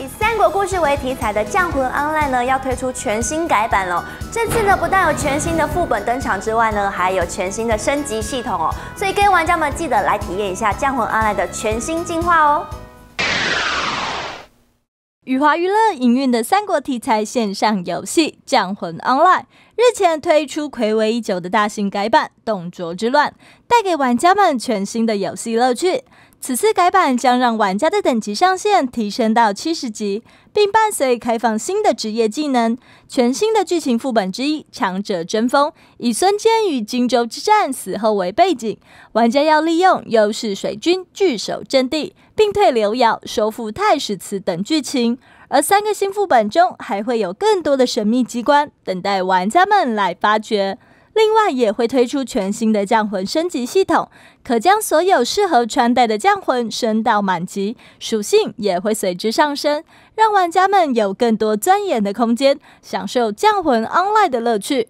以三国故事为题材的《降魂 Online》呢，要推出全新改版了。这次呢，不但有全新的副本登场之外呢，还有全新的升级系统哦。所以，各位玩家们记得来体验一下《降魂 Online》的全新进化哦。雨华娱乐营运的三国题材线上游戏《降魂 Online》日前推出暌违已久的大型改版“董卓之乱”，带给玩家们全新的游戏乐趣。此次改版将让玩家的等级上限提升到七十级，并伴随开放新的职业技能、全新的剧情副本之一《强者争锋》，以孙坚与荆州之战死后为背景，玩家要利用优势水军据守阵地，并退刘瑶、收复太史慈等剧情。而三个新副本中还会有更多的神秘机关等待玩家们来发掘。另外，也会推出全新的降魂升级系统，可将所有适合穿戴的降魂升到满级，属性也会随之上升，让玩家们有更多钻研的空间，享受降魂 Online 的乐趣。